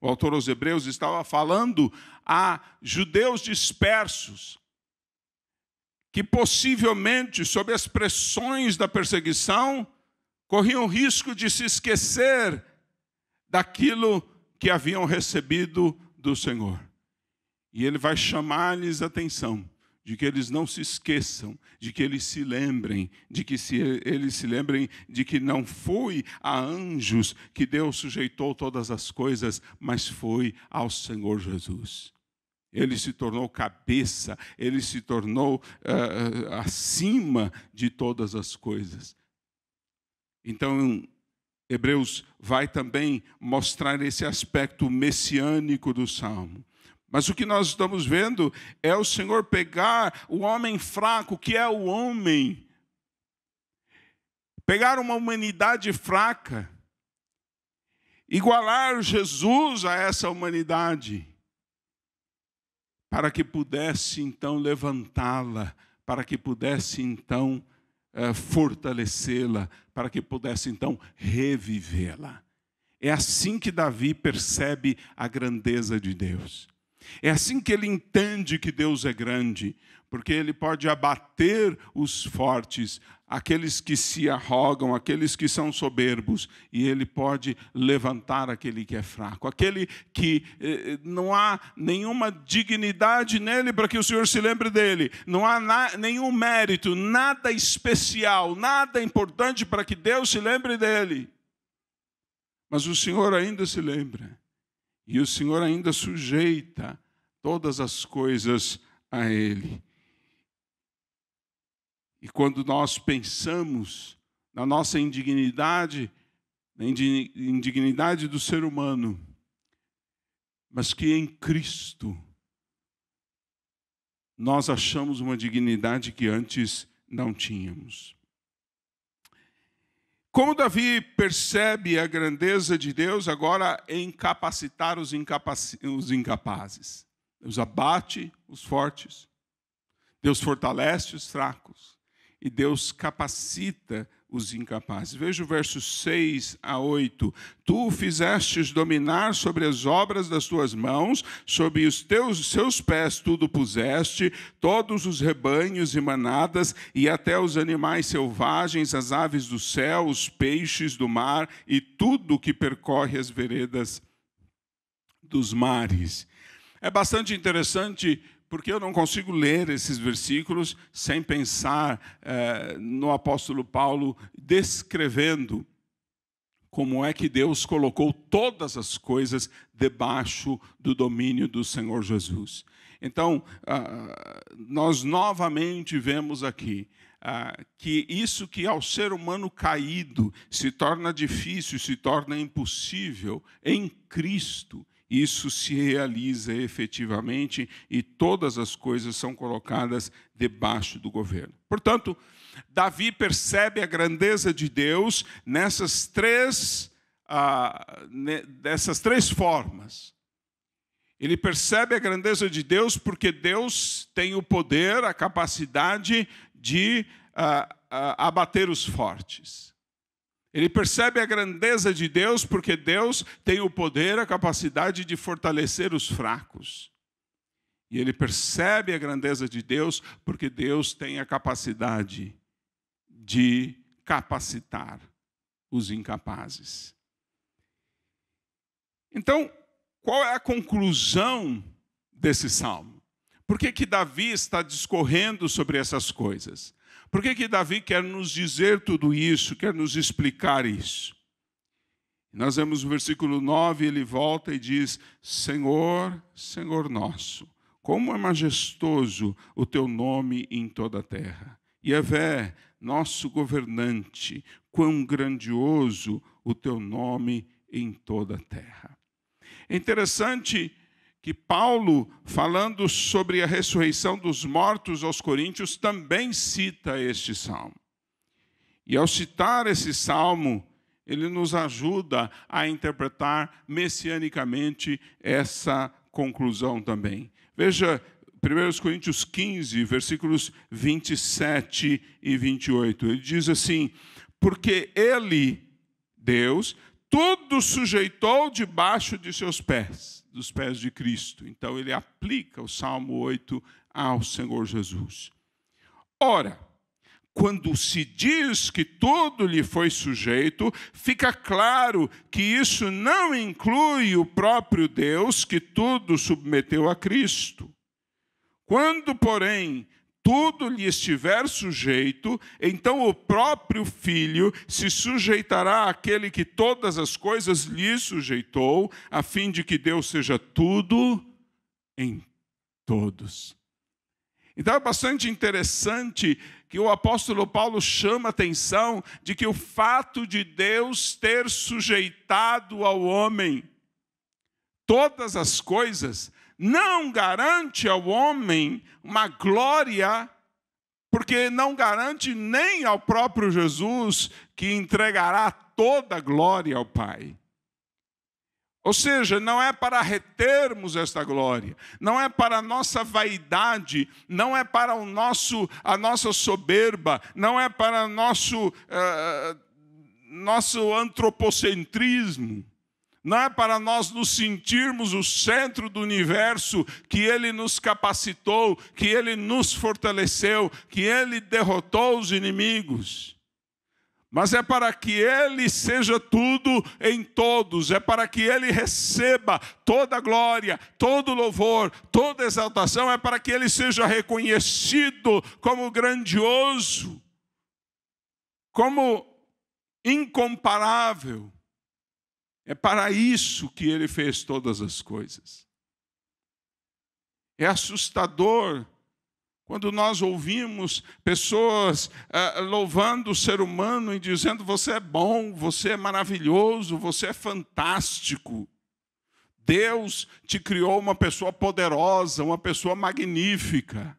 O autor aos Hebreus estava falando a judeus dispersos, que possivelmente, sob as pressões da perseguição, corriam o risco de se esquecer daquilo que haviam recebido do Senhor. E ele vai chamar-lhes atenção de que eles não se esqueçam, de que eles se lembrem, de que se, eles se lembrem de que não foi a anjos que Deus sujeitou todas as coisas, mas foi ao Senhor Jesus. Ele se tornou cabeça, ele se tornou uh, acima de todas as coisas. Então, Hebreus vai também mostrar esse aspecto messiânico do salmo. Mas o que nós estamos vendo é o Senhor pegar o homem fraco, que é o homem, pegar uma humanidade fraca, igualar Jesus a essa humanidade, para que pudesse então levantá-la, para que pudesse então eh, fortalecê-la, para que pudesse então revivê-la. É assim que Davi percebe a grandeza de Deus. É assim que ele entende que Deus é grande, porque ele pode abater os fortes, aqueles que se arrogam, aqueles que são soberbos, e ele pode levantar aquele que é fraco, aquele que eh, eh não há nenhuma dignidade nele para que o Senhor se lembre dele, não há na, nenhum mérito, nada especial, nada importante para que Deus se lembre dele. Mas o Senhor ainda se lembra. E o Senhor ainda sujeita todas as coisas a Ele. E quando nós pensamos na nossa indignidade, na indignidade do ser humano, mas que em Cristo nós achamos uma dignidade que antes não tínhamos. Como Davi percebe a grandeza de Deus, agora em capacitar os, os incapazes. Deus abate os fortes, Deus fortalece os fracos e Deus capacita os incapazes. Veja o verso 6 a 8. Tu fizeste fizestes dominar sobre as obras das tuas mãos, sobre os teus seus pés tudo puseste, todos os rebanhos e manadas, e até os animais selvagens, as aves do céu, os peixes do mar e tudo que percorre as veredas dos mares. É bastante interessante porque eu não consigo ler esses versículos sem pensar eh, no apóstolo Paulo descrevendo como é que Deus colocou todas as coisas debaixo do domínio do Senhor Jesus. Então, ah, nós novamente vemos aqui ah, que isso que ao ser humano caído se torna difícil, se torna impossível, em Cristo isso se realiza efetivamente e todas as coisas são colocadas debaixo do governo. Portanto, Davi percebe a grandeza de Deus nessas três, ah, nessas três formas. Ele percebe a grandeza de Deus porque Deus tem o poder, a capacidade de ah, ah, abater os fortes. Ele percebe a grandeza de Deus porque Deus tem o poder, a capacidade de fortalecer os fracos. E ele percebe a grandeza de Deus porque Deus tem a capacidade de capacitar os incapazes. Então, qual é a conclusão desse salmo? Por que, que Davi está discorrendo sobre essas coisas? Por que, que Davi quer nos dizer tudo isso, quer nos explicar isso? Nós vemos o versículo 9, ele volta e diz: Senhor, Senhor nosso, como é majestoso o teu nome em toda a terra. Evé, nosso governante, quão grandioso o teu nome em toda a terra. É interessante que Paulo, falando sobre a ressurreição dos mortos aos coríntios, também cita este salmo. E ao citar esse salmo, ele nos ajuda a interpretar messianicamente essa conclusão também. Veja 1 Coríntios 15, versículos 27 e 28. Ele diz assim: Porque ele, Deus, tudo sujeitou debaixo de seus pés dos pés de Cristo. Então ele aplica o Salmo 8 ao Senhor Jesus. Ora, quando se diz que tudo lhe foi sujeito, fica claro que isso não inclui o próprio Deus que tudo submeteu a Cristo. Quando, porém, tudo lhe estiver sujeito, então o próprio filho se sujeitará àquele que todas as coisas lhe sujeitou, a fim de que Deus seja tudo em todos. Então é bastante interessante que o apóstolo Paulo chama a atenção de que o fato de Deus ter sujeitado ao homem todas as coisas não garante ao homem uma glória, porque não garante nem ao próprio Jesus, que entregará toda a glória ao Pai. Ou seja, não é para retermos esta glória, não é para a nossa vaidade, não é para o nosso, a nossa soberba, não é para o nosso, uh, nosso antropocentrismo não é para nós nos sentirmos o centro do universo, que Ele nos capacitou, que Ele nos fortaleceu, que Ele derrotou os inimigos. Mas é para que Ele seja tudo em todos, é para que Ele receba toda a glória, todo louvor, toda exaltação, é para que Ele seja reconhecido como grandioso, como incomparável é para isso que ele fez todas as coisas. É assustador quando nós ouvimos pessoas ah, louvando o ser humano e dizendo: você é bom, você é maravilhoso, você é fantástico. Deus te criou uma pessoa poderosa, uma pessoa magnífica.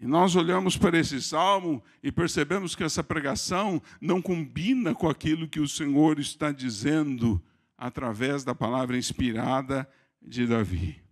E nós olhamos para esse salmo e percebemos que essa pregação não combina com aquilo que o Senhor está dizendo através da palavra inspirada de Davi.